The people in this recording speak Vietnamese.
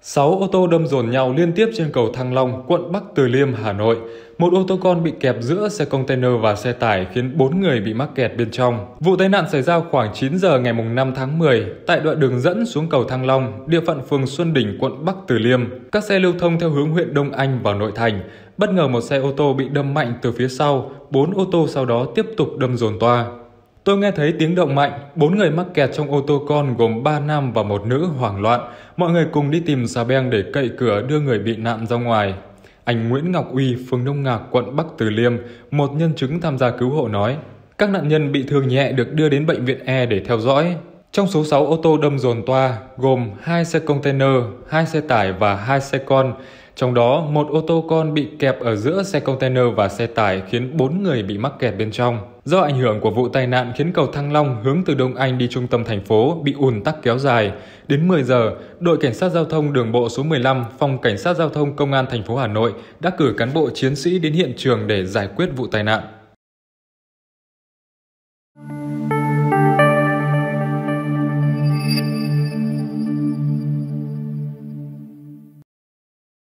6 ô tô đâm dồn nhau liên tiếp trên cầu Thăng Long, quận Bắc Từ Liêm, Hà Nội. Một ô tô con bị kẹp giữa xe container và xe tải khiến 4 người bị mắc kẹt bên trong. Vụ tai nạn xảy ra khoảng 9 giờ ngày 5 tháng 10 tại đoạn đường dẫn xuống cầu Thăng Long, địa phận phường Xuân Đỉnh, quận Bắc Từ Liêm. Các xe lưu thông theo hướng huyện Đông Anh vào nội thành. Bất ngờ một xe ô tô bị đâm mạnh từ phía sau, 4 ô tô sau đó tiếp tục đâm dồn toa. Tôi nghe thấy tiếng động mạnh, bốn người mắc kẹt trong ô tô con gồm ba nam và một nữ hoảng loạn. Mọi người cùng đi tìm xà beng để cậy cửa đưa người bị nạn ra ngoài. Anh Nguyễn Ngọc Uy, phường Đông Ngạc, quận Bắc Từ Liêm, một nhân chứng tham gia cứu hộ nói, các nạn nhân bị thương nhẹ được đưa đến bệnh viện E để theo dõi. Trong số 6 ô tô đâm dồn toa gồm 2 xe container, 2 xe tải và 2 xe con, trong đó một ô tô con bị kẹp ở giữa xe container và xe tải khiến 4 người bị mắc kẹt bên trong. Do ảnh hưởng của vụ tai nạn khiến cầu Thăng Long hướng từ Đông Anh đi trung tâm thành phố bị ùn tắc kéo dài, đến 10 giờ, đội cảnh sát giao thông đường bộ số 15, phòng cảnh sát giao thông công an thành phố Hà Nội đã cử cán bộ chiến sĩ đến hiện trường để giải quyết vụ tai nạn.